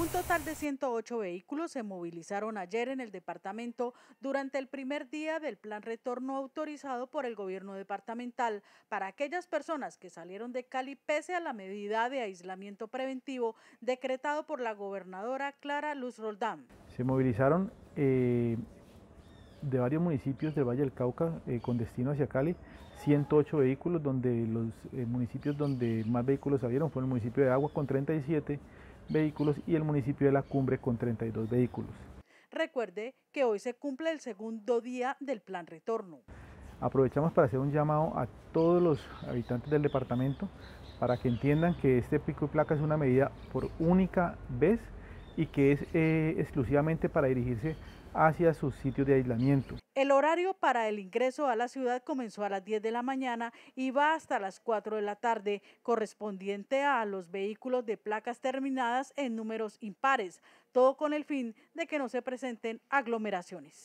Un total de 108 vehículos se movilizaron ayer en el departamento durante el primer día del plan retorno autorizado por el gobierno departamental para aquellas personas que salieron de Cali pese a la medida de aislamiento preventivo decretado por la gobernadora Clara Luz Roldán. Se movilizaron eh, de varios municipios del Valle del Cauca eh, con destino hacia Cali, 108 vehículos donde los eh, municipios donde más vehículos salieron fue el municipio de Agua con 37 vehículos y el municipio de La Cumbre con 32 vehículos. Recuerde que hoy se cumple el segundo día del plan retorno. Aprovechamos para hacer un llamado a todos los habitantes del departamento para que entiendan que este pico y placa es una medida por única vez y que es eh, exclusivamente para dirigirse hacia sus sitios de aislamiento. El horario para el ingreso a la ciudad comenzó a las 10 de la mañana y va hasta las 4 de la tarde, correspondiente a los vehículos de placas terminadas en números impares, todo con el fin de que no se presenten aglomeraciones.